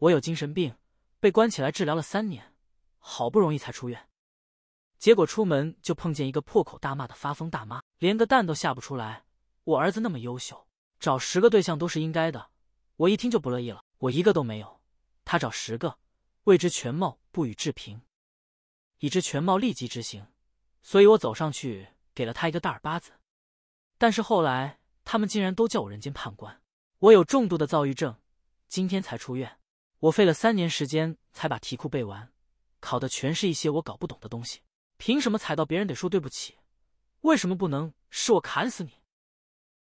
我有精神病，被关起来治疗了三年，好不容易才出院，结果出门就碰见一个破口大骂的发疯大妈，连个蛋都下不出来。我儿子那么优秀，找十个对象都是应该的。我一听就不乐意了，我一个都没有，他找十个，未知全貌不予置评，已知全貌立即执行。所以我走上去给了他一个大耳巴子，但是后来他们竟然都叫我人间判官。我有重度的躁郁症，今天才出院。我费了三年时间才把题库背完，考的全是一些我搞不懂的东西。凭什么踩到别人得说对不起？为什么不能是我砍死你？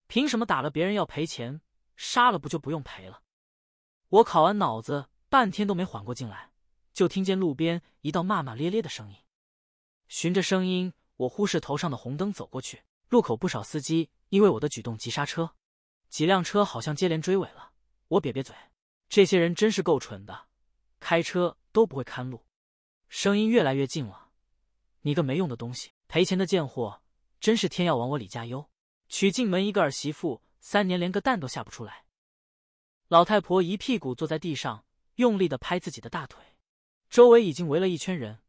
凭什么打了别人要赔钱？杀了不就不用赔了？我考完脑子半天都没缓过劲来，就听见路边一道骂骂咧咧的声音。循着声音，我忽视头上的红灯走过去。路口不少司机因为我的举动急刹车，几辆车好像接连追尾了。我瘪瘪嘴。这些人真是够蠢的，开车都不会看路。声音越来越近了，你个没用的东西，赔钱的贱货，真是天要亡我李家优。娶进门一个儿媳妇，三年连个蛋都下不出来。老太婆一屁股坐在地上，用力的拍自己的大腿。周围已经围了一圈人，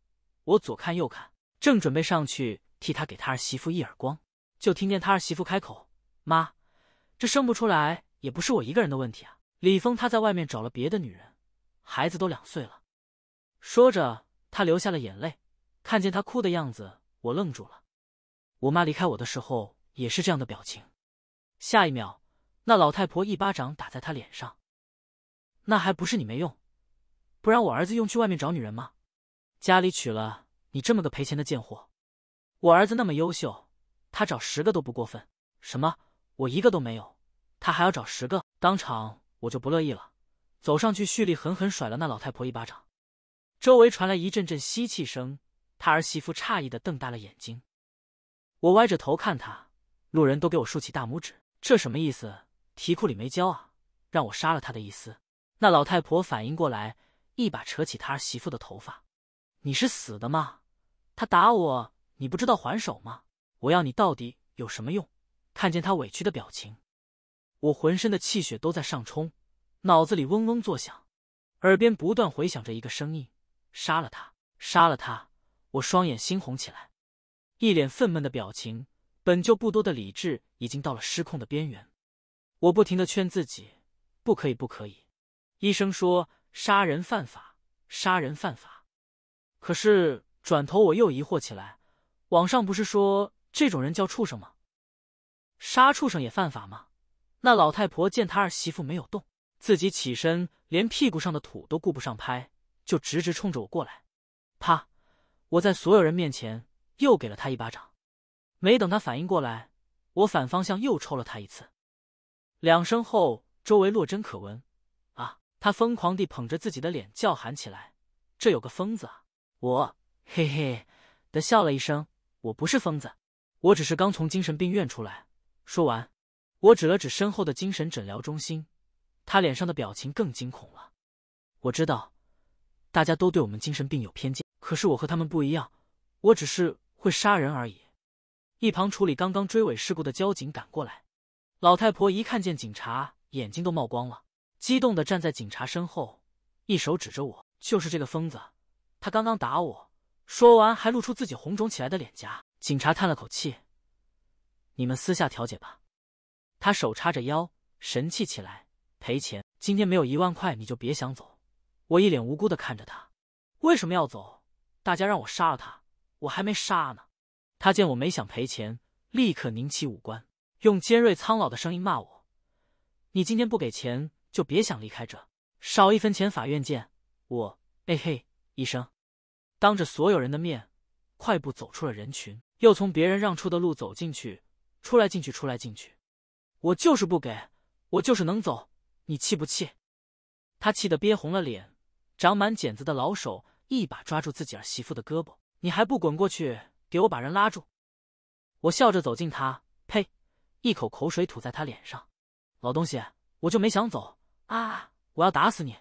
我左看右看，正准备上去替他给他儿媳妇一耳光，就听见他儿媳妇开口：“妈，这生不出来也不是我一个人的问题啊。”李峰他在外面找了别的女人，孩子都两岁了。说着，他流下了眼泪。看见他哭的样子，我愣住了。我妈离开我的时候也是这样的表情。下一秒，那老太婆一巴掌打在他脸上：“那还不是你没用，不然我儿子用去外面找女人吗？家里娶了你这么个赔钱的贱货，我儿子那么优秀，他找十个都不过分。什么？我一个都没有，他还要找十个？当场。”我就不乐意了，走上去蓄力，狠狠甩了那老太婆一巴掌。周围传来一阵阵吸气声，她儿媳妇诧异的瞪大了眼睛。我歪着头看她，路人都给我竖起大拇指，这什么意思？题库里没教啊，让我杀了她的意思。那老太婆反应过来，一把扯起她儿媳妇的头发：“你是死的吗？他打我，你不知道还手吗？我要你到底有什么用？”看见她委屈的表情。我浑身的气血都在上冲，脑子里嗡嗡作响，耳边不断回响着一个声音：“杀了他，杀了他！”我双眼猩红起来，一脸愤懑的表情。本就不多的理智已经到了失控的边缘。我不停的劝自己：“不可以，不可以！”医生说：“杀人犯法，杀人犯法。”可是转头我又疑惑起来：网上不是说这种人叫畜生吗？杀畜生也犯法吗？那老太婆见她儿媳妇没有动，自己起身，连屁股上的土都顾不上拍，就直直冲着我过来。啪！我在所有人面前又给了她一巴掌。没等她反应过来，我反方向又抽了她一次。两声后，周围落针可闻。啊！她疯狂地捧着自己的脸叫喊起来：“这有个疯子啊！”我嘿嘿地笑了一声：“我不是疯子，我只是刚从精神病院出来。”说完。我指了指身后的精神诊疗中心，他脸上的表情更惊恐了。我知道，大家都对我们精神病有偏见，可是我和他们不一样，我只是会杀人而已。一旁处理刚刚追尾事故的交警赶过来，老太婆一看见警察，眼睛都冒光了，激动的站在警察身后，一手指着我：“就是这个疯子，他刚刚打我。”说完还露出自己红肿起来的脸颊。警察叹了口气：“你们私下调解吧。”他手叉着腰，神气起来，赔钱。今天没有一万块，你就别想走。我一脸无辜的看着他，为什么要走？大家让我杀了他，我还没杀呢。他见我没想赔钱，立刻拧起五官，用尖锐苍老的声音骂我：“你今天不给钱，就别想离开这，少一分钱，法院见！”我哎嘿，医生，当着所有人的面，快步走出了人群，又从别人让出的路走进去，出来，进去，出来，进去。我就是不给，我就是能走，你气不气？他气得憋红了脸，长满茧子的老手一把抓住自己儿媳妇的胳膊，你还不滚过去，给我把人拉住！我笑着走近他，呸，一口口水吐在他脸上。老东西，我就没想走啊！我要打死你！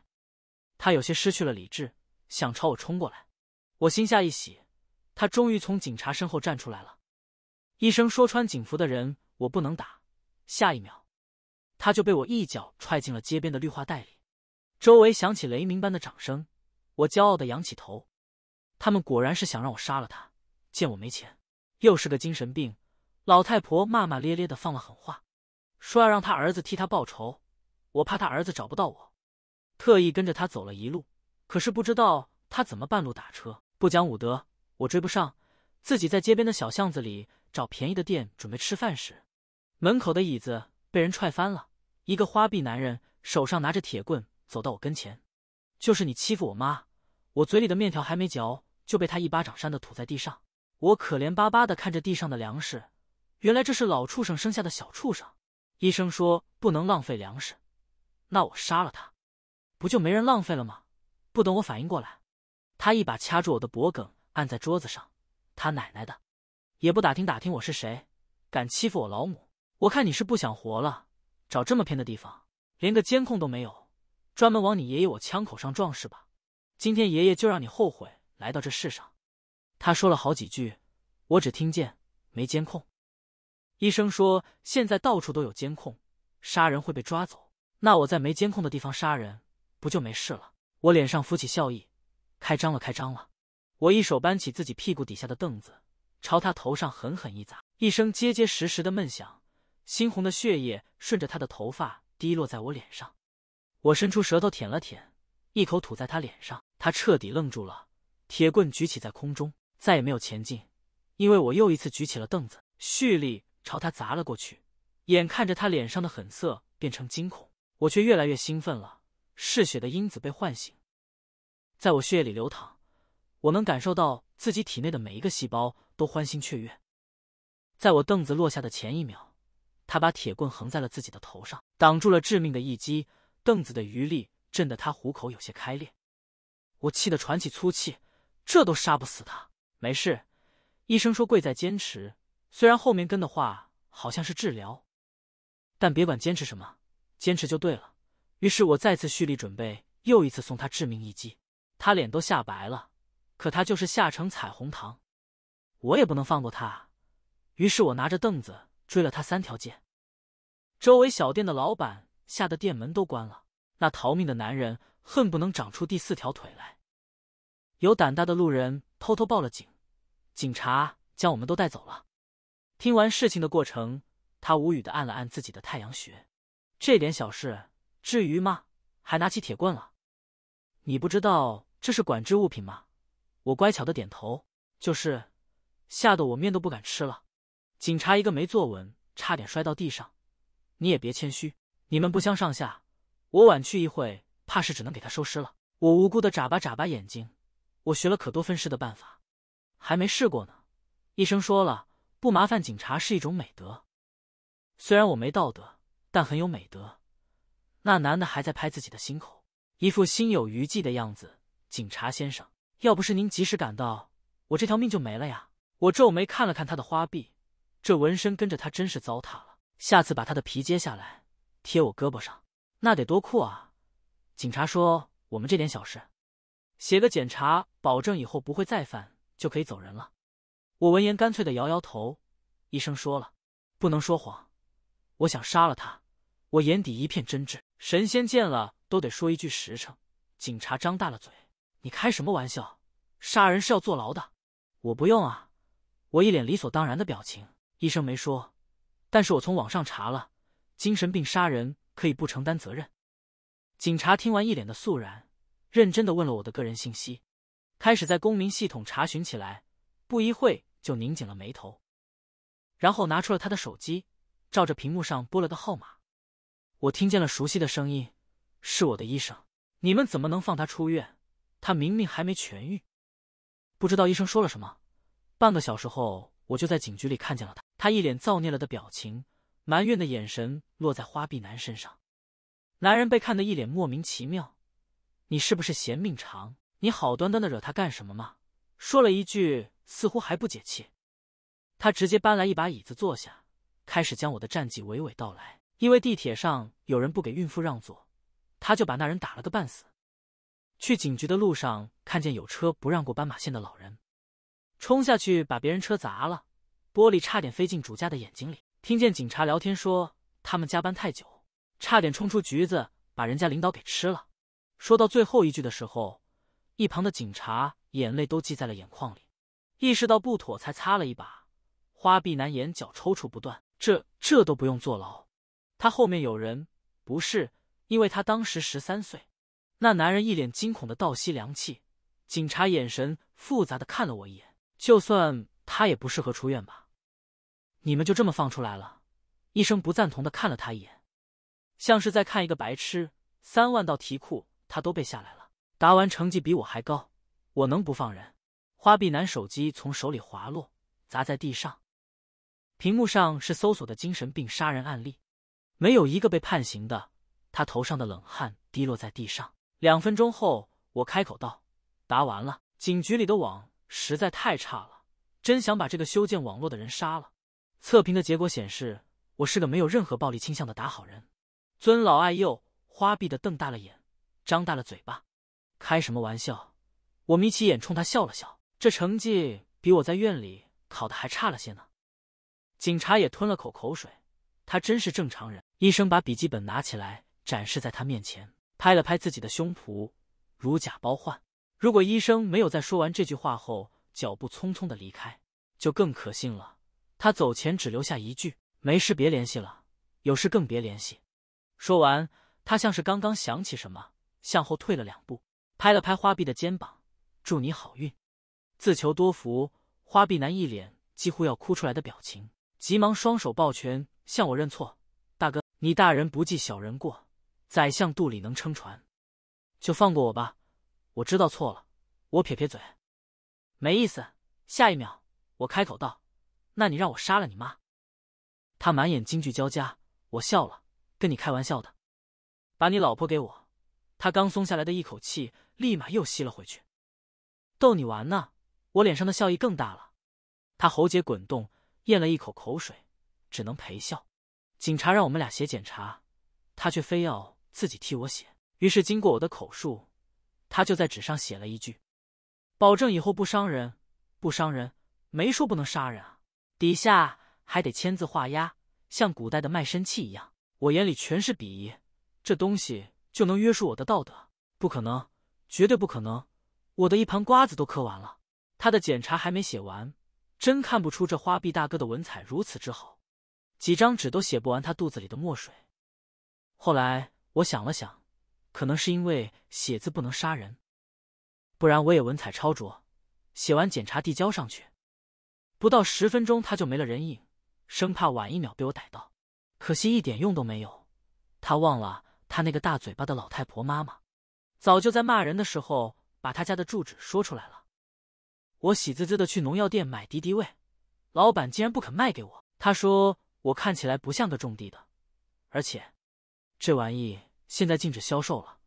他有些失去了理智，想朝我冲过来。我心下一喜，他终于从警察身后站出来了。医生说，穿警服的人我不能打。下一秒，他就被我一脚踹进了街边的绿化带里。周围响起雷鸣般的掌声，我骄傲的仰起头。他们果然是想让我杀了他。见我没钱，又是个精神病，老太婆骂骂咧咧的放了狠话，说要让他儿子替他报仇。我怕他儿子找不到我，特意跟着他走了一路。可是不知道他怎么半路打车，不讲武德，我追不上。自己在街边的小巷子里找便宜的店准备吃饭时。门口的椅子被人踹翻了，一个花臂男人手上拿着铁棍走到我跟前，就是你欺负我妈！我嘴里的面条还没嚼，就被他一巴掌扇的吐在地上。我可怜巴巴的看着地上的粮食，原来这是老畜生生下的小畜生。医生说不能浪费粮食，那我杀了他，不就没人浪费了吗？不等我反应过来，他一把掐住我的脖梗按在桌子上。他奶奶的，也不打听打听我是谁，敢欺负我老母！我看你是不想活了，找这么偏的地方，连个监控都没有，专门往你爷爷我枪口上撞是吧？今天爷爷就让你后悔来到这世上。他说了好几句，我只听见没监控。医生说现在到处都有监控，杀人会被抓走。那我在没监控的地方杀人，不就没事了？我脸上浮起笑意，开张了，开张了！我一手搬起自己屁股底下的凳子，朝他头上狠狠一砸，一声结结实实的闷响。猩红的血液顺着他的头发滴落在我脸上，我伸出舌头舔了舔，一口吐在他脸上。他彻底愣住了，铁棍举起在空中，再也没有前进，因为我又一次举起了凳子，蓄力朝他砸了过去。眼看着他脸上的狠色变成惊恐，我却越来越兴奋了。嗜血的因子被唤醒，在我血液里流淌，我能感受到自己体内的每一个细胞都欢欣雀跃。在我凳子落下的前一秒。他把铁棍横在了自己的头上，挡住了致命的一击。凳子的余力震得他虎口有些开裂。我气得喘起粗气，这都杀不死他。没事，医生说贵在坚持。虽然后面跟的话好像是治疗，但别管坚持什么，坚持就对了。于是我再次蓄力准备，又一次送他致命一击。他脸都吓白了，可他就是吓成彩虹糖，我也不能放过他。于是我拿着凳子。追了他三条街，周围小店的老板吓得店门都关了。那逃命的男人恨不能长出第四条腿来。有胆大的路人偷偷报了警，警察将我们都带走了。听完事情的过程，他无语的按了按自己的太阳穴。这点小事至于吗？还拿起铁棍了？你不知道这是管制物品吗？我乖巧的点头。就是，吓得我面都不敢吃了。警察一个没坐稳，差点摔到地上。你也别谦虚，你们不相上下。我晚去一会，怕是只能给他收尸了。我无辜的眨巴眨巴眼睛，我学了可多分尸的办法，还没试过呢。医生说了，不麻烦警察是一种美德。虽然我没道德，但很有美德。那男的还在拍自己的心口，一副心有余悸的样子。警察先生，要不是您及时赶到，我这条命就没了呀！我皱眉看了看他的花臂。这纹身跟着他真是糟蹋了，下次把他的皮揭下来贴我胳膊上，那得多酷啊！警察说我们这点小事，写个检查，保证以后不会再犯，就可以走人了。我闻言干脆的摇摇头。医生说了，不能说谎。我想杀了他，我眼底一片真挚，神仙见了都得说一句实诚。警察张大了嘴：“你开什么玩笑？杀人是要坐牢的。”我不用啊，我一脸理所当然的表情。医生没说，但是我从网上查了，精神病杀人可以不承担责任。警察听完一脸的肃然，认真的问了我的个人信息，开始在公民系统查询起来。不一会就拧紧了眉头，然后拿出了他的手机，照着屏幕上拨了个号码。我听见了熟悉的声音，是我的医生。你们怎么能放他出院？他明明还没痊愈。不知道医生说了什么，半个小时后我就在警局里看见了他。他一脸造孽了的表情，埋怨的眼神落在花臂男身上。男人被看得一脸莫名其妙：“你是不是嫌命长？你好端端的惹他干什么嘛？”说了一句，似乎还不解气。他直接搬来一把椅子坐下，开始将我的战绩娓娓道来。因为地铁上有人不给孕妇让座，他就把那人打了个半死。去警局的路上，看见有车不让过斑马线的老人，冲下去把别人车砸了。玻璃差点飞进主家的眼睛里。听见警察聊天说他们加班太久，差点冲出局子把人家领导给吃了。说到最后一句的时候，一旁的警察眼泪都积在了眼眶里，意识到不妥才擦了一把。花臂男眼角抽搐不断，这这都不用坐牢，他后面有人不是？因为他当时十三岁。那男人一脸惊恐的倒吸凉气，警察眼神复杂的看了我一眼，就算。他也不适合出院吧？你们就这么放出来了？医生不赞同的看了他一眼，像是在看一个白痴。三万道题库他都背下来了，答完成绩比我还高，我能不放人？花臂男手机从手里滑落，砸在地上，屏幕上是搜索的精神病杀人案例，没有一个被判刑的。他头上的冷汗滴落在地上。两分钟后，我开口道：“答完了。”警局里的网实在太差了。真想把这个修建网络的人杀了。测评的结果显示，我是个没有任何暴力倾向的打好人，尊老爱幼。花臂的瞪大了眼，张大了嘴巴，开什么玩笑？我眯起眼冲他笑了笑。这成绩比我在院里考的还差了些呢。警察也吞了口口水，他真是正常人。医生把笔记本拿起来展示在他面前，拍了拍自己的胸脯，如假包换。如果医生没有在说完这句话后。脚步匆匆的离开，就更可信了。他走前只留下一句：“没事，别联系了；有事更别联系。”说完，他像是刚刚想起什么，向后退了两步，拍了拍花臂的肩膀：“祝你好运，自求多福。”花臂男一脸几乎要哭出来的表情，急忙双手抱拳向我认错：“大哥，你大人不计小人过，宰相肚里能撑船，就放过我吧。我知道错了。”我撇撇嘴。没意思。下一秒，我开口道：“那你让我杀了你妈。”他满眼惊惧交加。我笑了，跟你开玩笑的。把你老婆给我。他刚松下来的一口气，立马又吸了回去。逗你玩呢。我脸上的笑意更大了。他喉结滚动，咽了一口口水，只能陪笑。警察让我们俩写检查，他却非要自己替我写。于是经过我的口述，他就在纸上写了一句。保证以后不伤人，不伤人，没说不能杀人啊！底下还得签字画押，像古代的卖身契一样。我眼里全是鄙夷，这东西就能约束我的道德？不可能，绝对不可能！我的一盘瓜子都嗑完了。他的检查还没写完，真看不出这花臂大哥的文采如此之好，几张纸都写不完他肚子里的墨水。后来我想了想，可能是因为写字不能杀人。不然我也文采超卓，写完检查递交上去，不到十分钟他就没了人影，生怕晚一秒被我逮到。可惜一点用都没有，他忘了他那个大嘴巴的老太婆妈妈，早就在骂人的时候把他家的住址说出来了。我喜滋滋的去农药店买敌敌畏，老板竟然不肯卖给我，他说我看起来不像个种地的，而且，这玩意现在禁止销售了。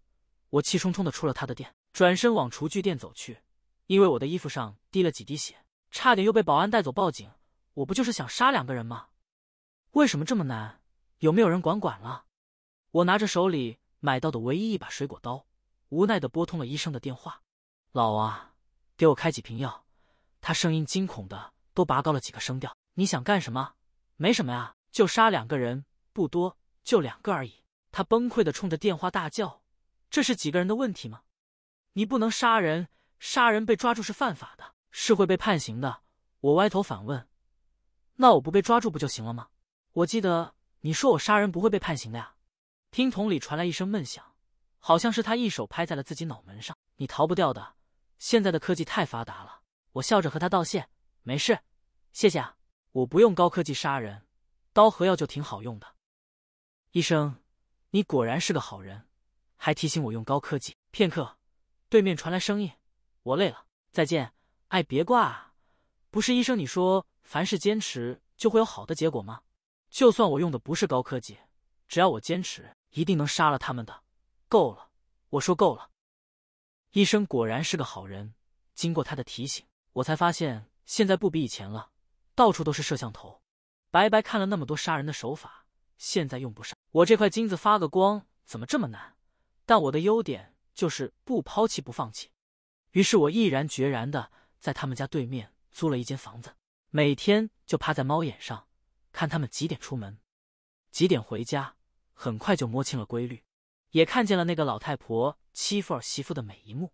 我气冲冲的出了他的店。转身往厨具店走去，因为我的衣服上滴了几滴血，差点又被保安带走报警。我不就是想杀两个人吗？为什么这么难？有没有人管管了？我拿着手里买到的唯一一把水果刀，无奈的拨通了医生的电话。老王，给我开几瓶药。他声音惊恐的都拔高了几个声调。你想干什么？没什么呀，就杀两个人，不多，就两个而已。他崩溃的冲着电话大叫：“这是几个人的问题吗？”你不能杀人，杀人被抓住是犯法的，是会被判刑的。我歪头反问：“那我不被抓住不就行了吗？”我记得你说我杀人不会被判刑的呀。听筒里传来一声闷响，好像是他一手拍在了自己脑门上。你逃不掉的，现在的科技太发达了。我笑着和他道谢：“没事，谢谢啊，我不用高科技杀人，刀和药就挺好用的。”医生，你果然是个好人，还提醒我用高科技。片刻。对面传来声音，我累了，再见。哎，别挂啊！不是医生，你说凡事坚持就会有好的结果吗？就算我用的不是高科技，只要我坚持，一定能杀了他们的。够了，我说够了。医生果然是个好人。经过他的提醒，我才发现现在不比以前了，到处都是摄像头。白白看了那么多杀人的手法，现在用不上。我这块金子发个光怎么这么难？但我的优点。就是不抛弃不放弃，于是我毅然决然的在他们家对面租了一间房子，每天就趴在猫眼上看他们几点出门，几点回家，很快就摸清了规律，也看见了那个老太婆欺负儿媳妇的每一幕，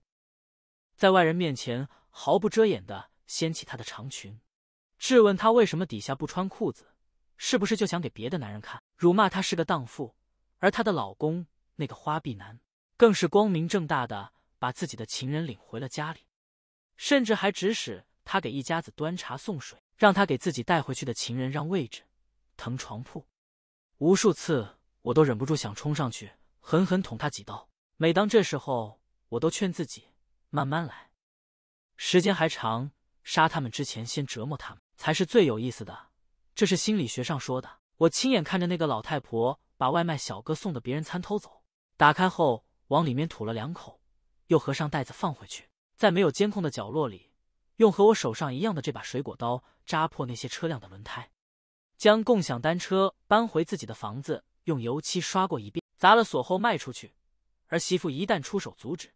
在外人面前毫不遮掩的掀起她的长裙，质问她为什么底下不穿裤子，是不是就想给别的男人看，辱骂她是个荡妇，而她的老公那个花臂男。更是光明正大的把自己的情人领回了家里，甚至还指使他给一家子端茶送水，让他给自己带回去的情人让位置、腾床铺。无数次，我都忍不住想冲上去狠狠捅他几刀。每当这时候，我都劝自己慢慢来，时间还长，杀他们之前先折磨他们才是最有意思的。这是心理学上说的。我亲眼看着那个老太婆把外卖小哥送的别人餐偷走，打开后。往里面吐了两口，又合上袋子放回去，在没有监控的角落里，用和我手上一样的这把水果刀扎破那些车辆的轮胎，将共享单车搬回自己的房子，用油漆刷过一遍，砸了锁后卖出去。儿媳妇一旦出手阻止，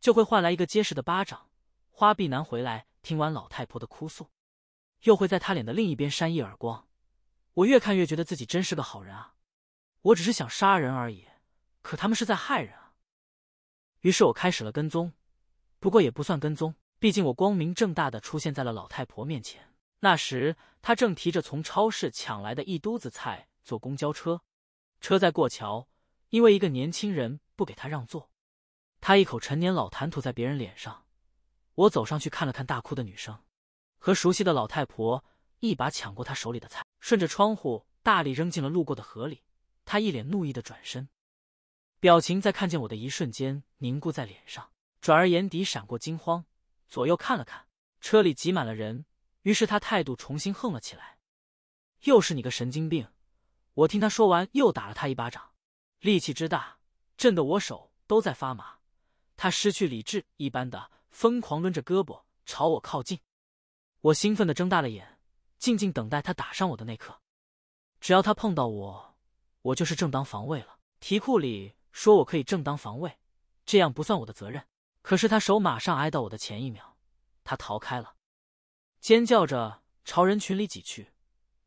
就会换来一个结实的巴掌。花臂男回来，听完老太婆的哭诉，又会在他脸的另一边扇一耳光。我越看越觉得自己真是个好人啊！我只是想杀人而已，可他们是在害人。于是我开始了跟踪，不过也不算跟踪，毕竟我光明正大的出现在了老太婆面前。那时她正提着从超市抢来的一兜子菜坐公交车，车在过桥，因为一个年轻人不给她让座，她一口陈年老痰吐在别人脸上。我走上去看了看大哭的女生和熟悉的老太婆，一把抢过她手里的菜，顺着窗户大力扔进了路过的河里。她一脸怒意的转身。表情在看见我的一瞬间凝固在脸上，转而眼底闪过惊慌，左右看了看，车里挤满了人，于是他态度重新横了起来。又是你个神经病！我听他说完，又打了他一巴掌，力气之大，震得我手都在发麻。他失去理智一般的疯狂抡着胳膊朝我靠近，我兴奋的睁大了眼，静静等待他打上我的那刻。只要他碰到我，我就是正当防卫了。题库里。说我可以正当防卫，这样不算我的责任。可是他手马上挨到我的前一秒，他逃开了，尖叫着朝人群里挤去。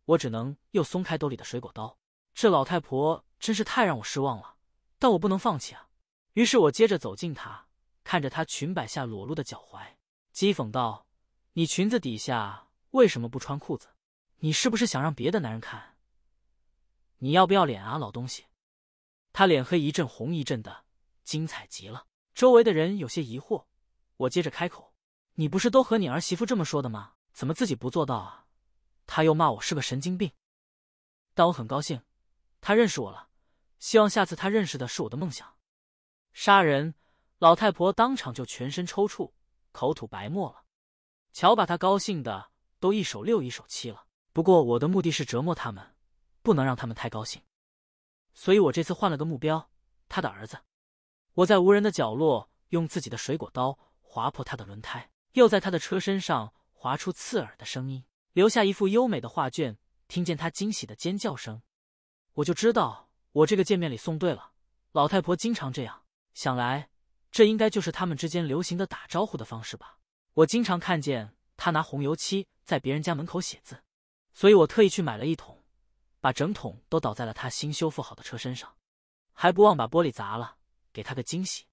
我只能又松开兜里的水果刀。这老太婆真是太让我失望了，但我不能放弃啊！于是我接着走近她，看着她裙摆下裸露的脚踝，讥讽道：“你裙子底下为什么不穿裤子？你是不是想让别的男人看？你要不要脸啊，老东西！”他脸黑一阵红一阵的，精彩极了。周围的人有些疑惑。我接着开口：“你不是都和你儿媳妇这么说的吗？怎么自己不做到啊？”他又骂我是个神经病。但我很高兴，他认识我了。希望下次他认识的是我的梦想。杀人！老太婆当场就全身抽搐，口吐白沫了。瞧，把他高兴的都一手六一手七了。不过我的目的是折磨他们，不能让他们太高兴。所以我这次换了个目标，他的儿子。我在无人的角落，用自己的水果刀划破他的轮胎，又在他的车身上划出刺耳的声音，留下一幅优美的画卷。听见他惊喜的尖叫声，我就知道我这个见面礼送对了。老太婆经常这样，想来这应该就是他们之间流行的打招呼的方式吧。我经常看见他拿红油漆在别人家门口写字，所以我特意去买了一桶。把整桶都倒在了他新修复好的车身上，还不忘把玻璃砸了，给他个惊喜。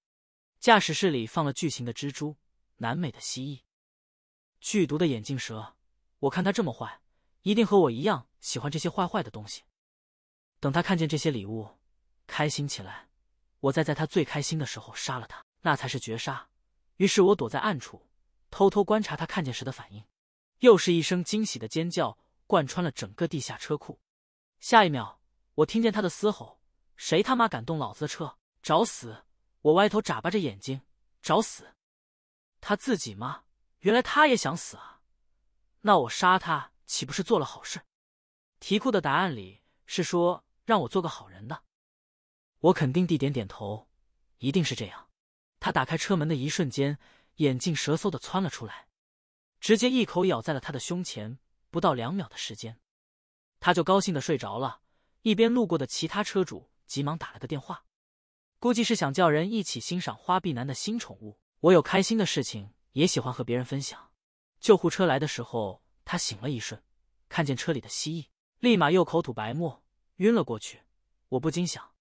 驾驶室里放了巨型的蜘蛛、南美的蜥蜴、剧毒的眼镜蛇。我看他这么坏，一定和我一样喜欢这些坏坏的东西。等他看见这些礼物，开心起来，我再在他最开心的时候杀了他，那才是绝杀。于是我躲在暗处，偷偷观察他看见时的反应。又是一声惊喜的尖叫，贯穿了整个地下车库。下一秒，我听见他的嘶吼：“谁他妈敢动老子的车，找死！”我歪头眨巴着眼睛：“找死！”他自己吗？原来他也想死啊！那我杀他，岂不是做了好事？题库的答案里是说让我做个好人的。我肯定地点点头：“一定是这样。”他打开车门的一瞬间，眼镜蛇嗖的窜了出来，直接一口咬在了他的胸前。不到两秒的时间。他就高兴的睡着了，一边路过的其他车主急忙打了个电话，估计是想叫人一起欣赏花臂男的新宠物。我有开心的事情也喜欢和别人分享。救护车来的时候，他醒了一瞬，看见车里的蜥蜴，立马又口吐白沫，晕了过去。我不禁想，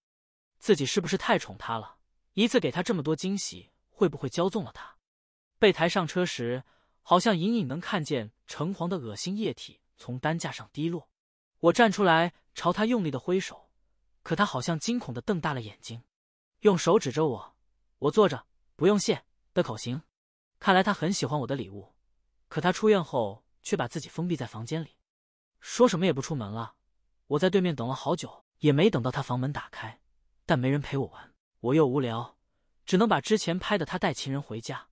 自己是不是太宠他了？一次给他这么多惊喜，会不会骄纵了他？被抬上车时，好像隐隐能看见橙黄的恶心液体从担架上滴落。我站出来朝他用力的挥手，可他好像惊恐的瞪大了眼睛，用手指着我。我坐着，不用谢的口型。看来他很喜欢我的礼物，可他出院后却把自己封闭在房间里，说什么也不出门了。我在对面等了好久，也没等到他房门打开，但没人陪我玩，我又无聊，只能把之前拍的他带情人回家、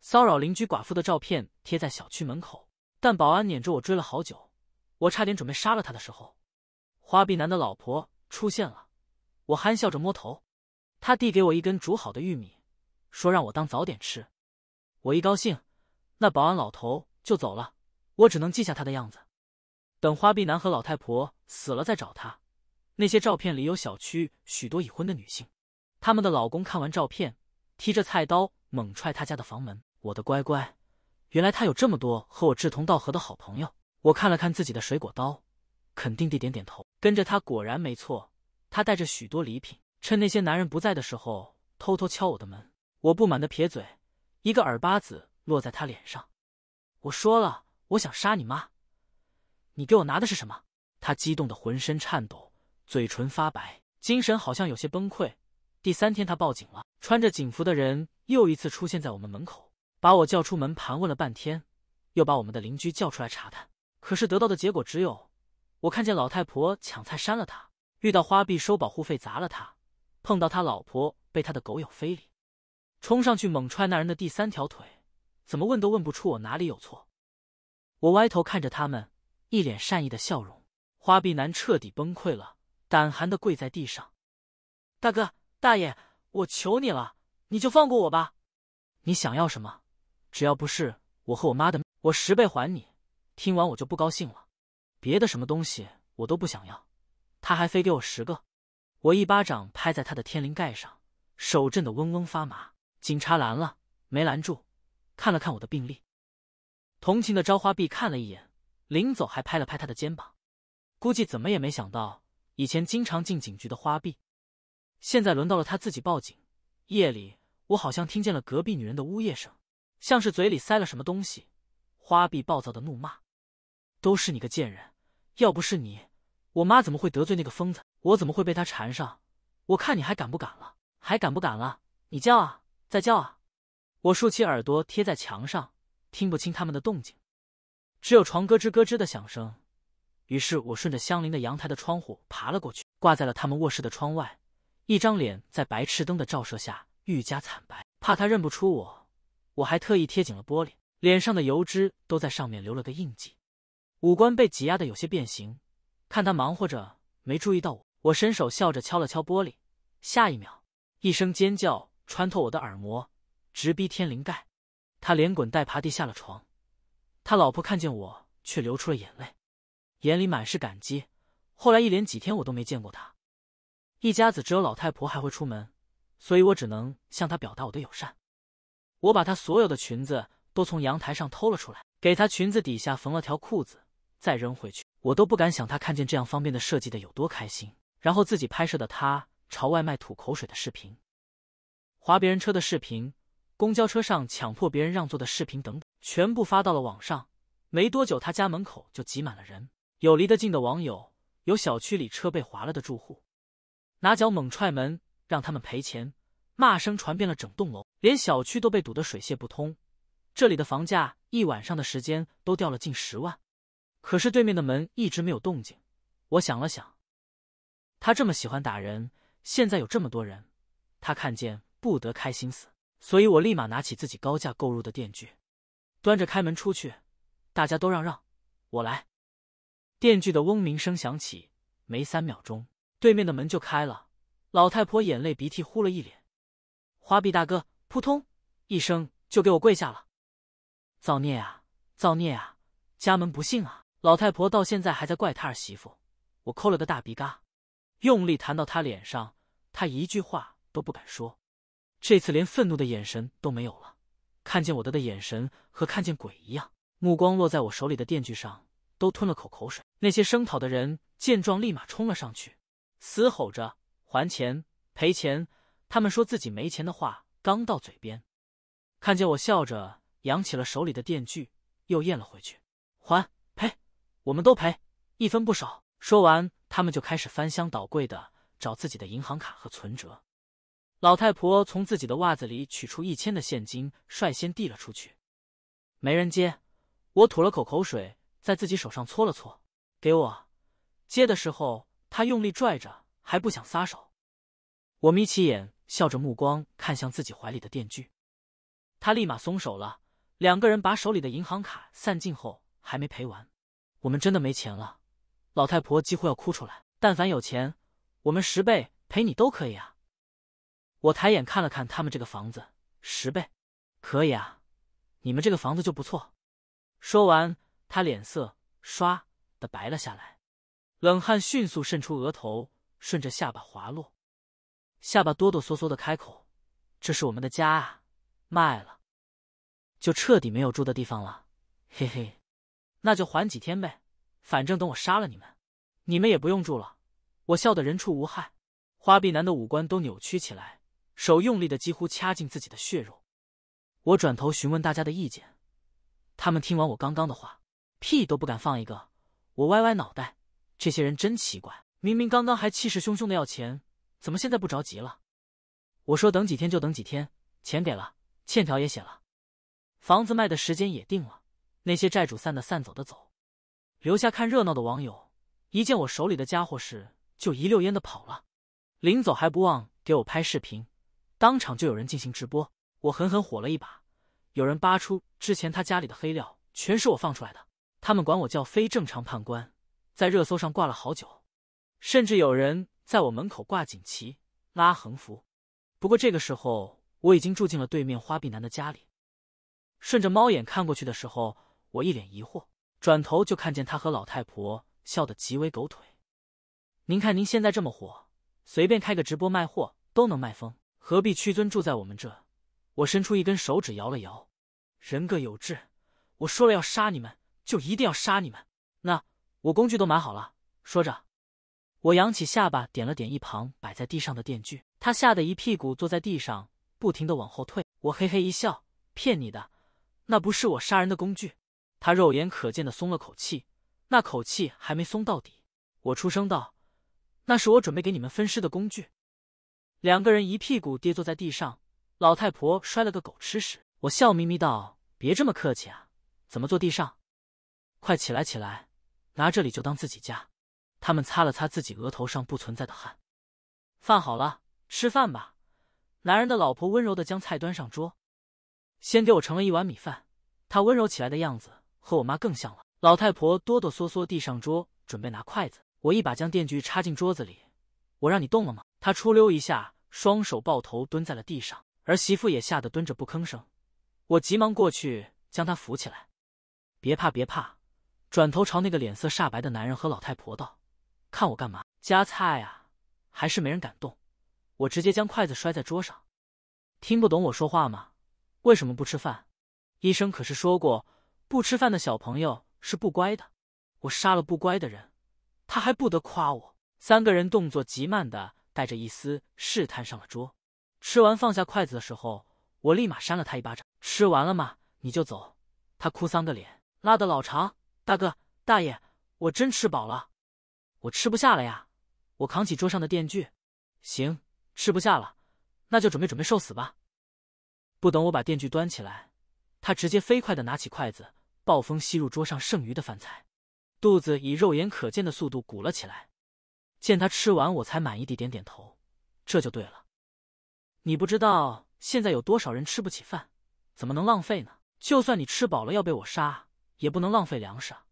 骚扰邻居寡妇的照片贴在小区门口，但保安撵着我追了好久。我差点准备杀了他的时候，花臂男的老婆出现了。我憨笑着摸头，他递给我一根煮好的玉米，说让我当早点吃。我一高兴，那保安老头就走了。我只能记下他的样子，等花臂男和老太婆死了再找他。那些照片里有小区许多已婚的女性，他们的老公看完照片，提着菜刀猛踹他家的房门。我的乖乖，原来他有这么多和我志同道合的好朋友。我看了看自己的水果刀，肯定地点点头。跟着他果然没错，他带着许多礼品，趁那些男人不在的时候，偷偷敲我的门。我不满的撇嘴，一个耳巴子落在他脸上。我说了，我想杀你妈！你给我拿的是什么？他激动的浑身颤抖，嘴唇发白，精神好像有些崩溃。第三天他报警了，穿着警服的人又一次出现在我们门口，把我叫出门盘问了半天，又把我们的邻居叫出来查探。可是得到的结果只有，我看见老太婆抢菜扇了他，遇到花臂收保护费砸了他，碰到他老婆被他的狗友非礼，冲上去猛踹那人的第三条腿，怎么问都问不出我哪里有错。我歪头看着他们，一脸善意的笑容。花臂男彻底崩溃了，胆寒的跪在地上：“大哥大爷，我求你了，你就放过我吧！你想要什么，只要不是我和我妈的，我十倍还你。”听完我就不高兴了，别的什么东西我都不想要，他还非给我十个，我一巴掌拍在他的天灵盖上，手震得嗡嗡发麻。警察拦了，没拦住，看了看我的病历，同情的朝花臂看了一眼，临走还拍了拍他的肩膀。估计怎么也没想到，以前经常进警局的花臂，现在轮到了他自己报警。夜里，我好像听见了隔壁女人的呜咽声，像是嘴里塞了什么东西。花臂暴躁的怒骂。都是你个贱人！要不是你，我妈怎么会得罪那个疯子？我怎么会被他缠上？我看你还敢不敢了？还敢不敢了？你叫啊！再叫啊！我竖起耳朵贴在墙上，听不清他们的动静，只有床咯吱咯吱的响声。于是我顺着相邻的阳台的窗户爬了过去，挂在了他们卧室的窗外。一张脸在白炽灯的照射下愈加惨白，怕他认不出我，我还特意贴紧了玻璃，脸上的油脂都在上面留了个印记。五官被挤压的有些变形，看他忙活着没注意到我，我伸手笑着敲了敲玻璃。下一秒，一声尖叫穿透我的耳膜，直逼天灵盖。他连滚带爬地下了床。他老婆看见我，却流出了眼泪，眼里满是感激。后来一连几天我都没见过他，一家子只有老太婆还会出门，所以我只能向他表达我的友善。我把他所有的裙子都从阳台上偷了出来，给他裙子底下缝了条裤子。再扔回去，我都不敢想他看见这样方便的设计的有多开心。然后自己拍摄的他朝外卖吐口水的视频，划别人车的视频，公交车上强迫别人让座的视频等等，全部发到了网上。没多久，他家门口就挤满了人，有离得近的网友，有小区里车被划了的住户，拿脚猛踹门让他们赔钱，骂声传遍了整栋楼，连小区都被堵得水泄不通。这里的房价一晚上的时间都掉了近十万。可是对面的门一直没有动静。我想了想，他这么喜欢打人，现在有这么多人，他看见不得开心死。所以我立马拿起自己高价购入的电锯，端着开门出去。大家都让让，我来。电锯的嗡鸣声响起，没三秒钟，对面的门就开了。老太婆眼泪鼻涕呼了一脸，花臂大哥扑通一声就给我跪下了。造孽啊！造孽啊！家门不幸啊！老太婆到现在还在怪她儿媳妇，我抠了个大鼻嘎，用力弹到她脸上，她一句话都不敢说，这次连愤怒的眼神都没有了，看见我的的眼神和看见鬼一样，目光落在我手里的电锯上，都吞了口口水。那些声讨的人见状，立马冲了上去，嘶吼着还钱赔钱。他们说自己没钱的话刚到嘴边，看见我笑着扬起了手里的电锯，又咽了回去，还。我们都赔，一分不少。说完，他们就开始翻箱倒柜的找自己的银行卡和存折。老太婆从自己的袜子里取出一千的现金，率先递了出去，没人接。我吐了口口水，在自己手上搓了搓，给我接的时候，他用力拽着，还不想撒手。我眯起眼，笑着目光看向自己怀里的电锯，他立马松手了。两个人把手里的银行卡散尽后，还没赔完。我们真的没钱了，老太婆几乎要哭出来。但凡有钱，我们十倍赔你都可以啊！我抬眼看了看他们这个房子，十倍，可以啊！你们这个房子就不错。说完，他脸色唰的白了下来，冷汗迅速渗出额头，顺着下巴滑落，下巴哆哆嗦嗦的开口：“这是我们的家啊，卖了，就彻底没有住的地方了。”嘿嘿。那就缓几天呗，反正等我杀了你们，你们也不用住了。我笑得人畜无害。花臂男的五官都扭曲起来，手用力的几乎掐进自己的血肉。我转头询问大家的意见，他们听完我刚刚的话，屁都不敢放一个。我歪歪脑袋，这些人真奇怪，明明刚刚还气势汹汹的要钱，怎么现在不着急了？我说等几天就等几天，钱给了，欠条也写了，房子卖的时间也定了。那些债主散的散，走的走，留下看热闹的网友一见我手里的家伙事，就一溜烟的跑了。临走还不忘给我拍视频，当场就有人进行直播，我狠狠火了一把。有人扒出之前他家里的黑料，全是我放出来的。他们管我叫“非正常判官”，在热搜上挂了好久，甚至有人在我门口挂锦旗、拉横幅。不过这个时候，我已经住进了对面花臂男的家里。顺着猫眼看过去的时候。我一脸疑惑，转头就看见他和老太婆笑得极为狗腿。您看，您现在这么火，随便开个直播卖货都能卖疯，何必屈尊住在我们这？我伸出一根手指摇了摇。人各有志，我说了要杀你们，就一定要杀你们。那我工具都买好了。说着，我扬起下巴，点了点一旁摆在地上的电锯。他吓得一屁股坐在地上，不停的往后退。我嘿嘿一笑，骗你的，那不是我杀人的工具。他肉眼可见的松了口气，那口气还没松到底。我出声道：“那是我准备给你们分尸的工具。”两个人一屁股跌坐在地上，老太婆摔了个狗吃屎。我笑眯眯道：“别这么客气啊，怎么坐地上？快起来，起来，拿这里就当自己家。”他们擦了擦自己额头上不存在的汗。饭好了，吃饭吧。男人的老婆温柔的将菜端上桌，先给我盛了一碗米饭。他温柔起来的样子。和我妈更像了。老太婆哆哆嗦嗦地上桌，准备拿筷子。我一把将电锯插进桌子里。我让你动了吗？她出溜一下，双手抱头蹲在了地上。儿媳妇也吓得蹲着不吭声。我急忙过去将她扶起来。别怕，别怕。转头朝那个脸色煞白的男人和老太婆道：“看我干嘛？夹菜啊！”还是没人敢动。我直接将筷子摔在桌上。听不懂我说话吗？为什么不吃饭？医生可是说过。不吃饭的小朋友是不乖的。我杀了不乖的人，他还不得夸我？三个人动作极慢的，带着一丝试探上了桌。吃完放下筷子的时候，我立马扇了他一巴掌。吃完了吗？你就走。他哭丧个脸，拉得老长。大哥大爷，我真吃饱了，我吃不下了呀！我扛起桌上的电锯，行，吃不下了，那就准备准备受死吧。不等我把电锯端起来，他直接飞快的拿起筷子。暴风吸入桌上剩余的饭菜，肚子以肉眼可见的速度鼓了起来。见他吃完，我才满意地点点头，这就对了。你不知道现在有多少人吃不起饭，怎么能浪费呢？就算你吃饱了要被我杀，也不能浪费粮食啊！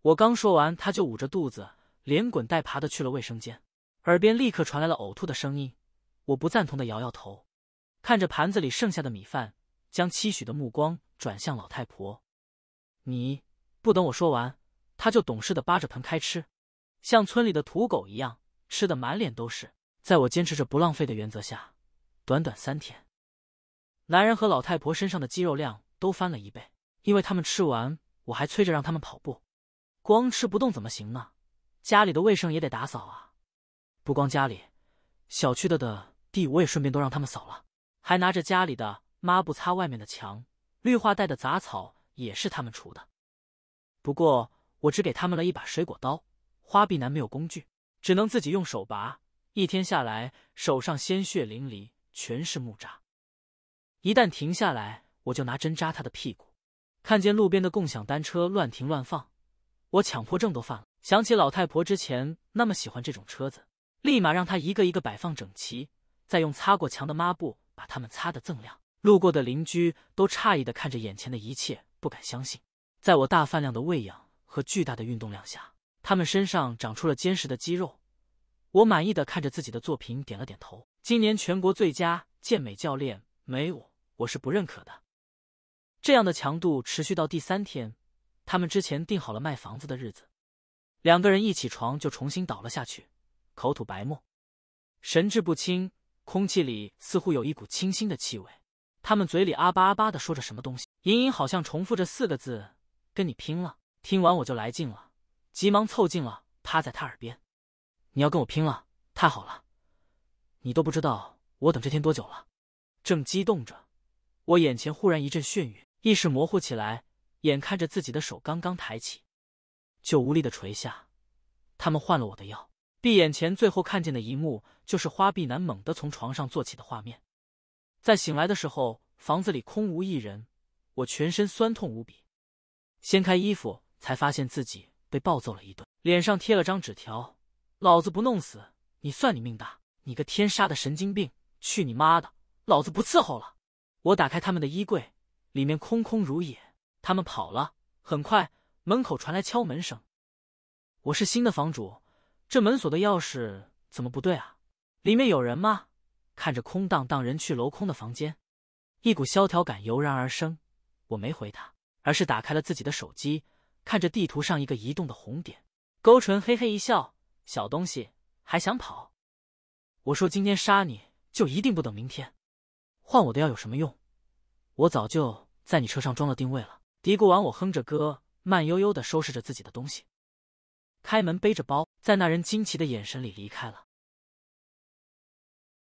我刚说完，他就捂着肚子，连滚带爬的去了卫生间，耳边立刻传来了呕吐的声音。我不赞同的摇摇头，看着盘子里剩下的米饭，将期许的目光转向老太婆。你不等我说完，他就懂事的扒着盆开吃，像村里的土狗一样，吃的满脸都是。在我坚持着不浪费的原则下，短短三天，男人和老太婆身上的肌肉量都翻了一倍，因为他们吃完，我还催着让他们跑步，光吃不动怎么行呢？家里的卫生也得打扫啊，不光家里，小区的的地我也顺便都让他们扫了，还拿着家里的抹布擦外面的墙、绿化带的杂草。也是他们除的，不过我只给他们了一把水果刀。花臂男没有工具，只能自己用手拔，一天下来手上鲜血淋漓，全是木渣。一旦停下来，我就拿针扎他的屁股。看见路边的共享单车乱停乱放，我强迫症都犯了。想起老太婆之前那么喜欢这种车子，立马让她一个一个摆放整齐，再用擦过墙的抹布把它们擦得锃亮。路过的邻居都诧异的看着眼前的一切。不敢相信，在我大饭量的喂养和巨大的运动量下，他们身上长出了坚实的肌肉。我满意的看着自己的作品，点了点头。今年全国最佳健美教练，没我，我是不认可的。这样的强度持续到第三天，他们之前定好了卖房子的日子，两个人一起床就重新倒了下去，口吐白沫，神志不清。空气里似乎有一股清新的气味。他们嘴里阿巴阿巴的说着什么东西，隐隐好像重复着四个字：“跟你拼了。”听完我就来劲了，急忙凑近了，趴在他耳边：“你要跟我拼了？太好了！你都不知道我等这天多久了。”正激动着，我眼前忽然一阵眩晕，意识模糊起来，眼看着自己的手刚刚抬起，就无力的垂下。他们换了我的药，闭眼前最后看见的一幕，就是花臂男猛地从床上坐起的画面。在醒来的时候，房子里空无一人，我全身酸痛无比，掀开衣服才发现自己被暴揍了一顿，脸上贴了张纸条：“老子不弄死你，算你命大！你个天杀的神经病，去你妈的！老子不伺候了！”我打开他们的衣柜，里面空空如也，他们跑了。很快，门口传来敲门声：“我是新的房主，这门锁的钥匙怎么不对啊？里面有人吗？”看着空荡荡、人去楼空的房间，一股萧条感油然而生。我没回他，而是打开了自己的手机，看着地图上一个移动的红点，勾唇嘿嘿一笑：“小东西还想跑？”我说：“今天杀你就一定不等明天。换我的药有什么用？我早就在你车上装了定位了。”嘀咕完，我哼着歌，慢悠悠的收拾着自己的东西，开门背着包，在那人惊奇的眼神里离开了。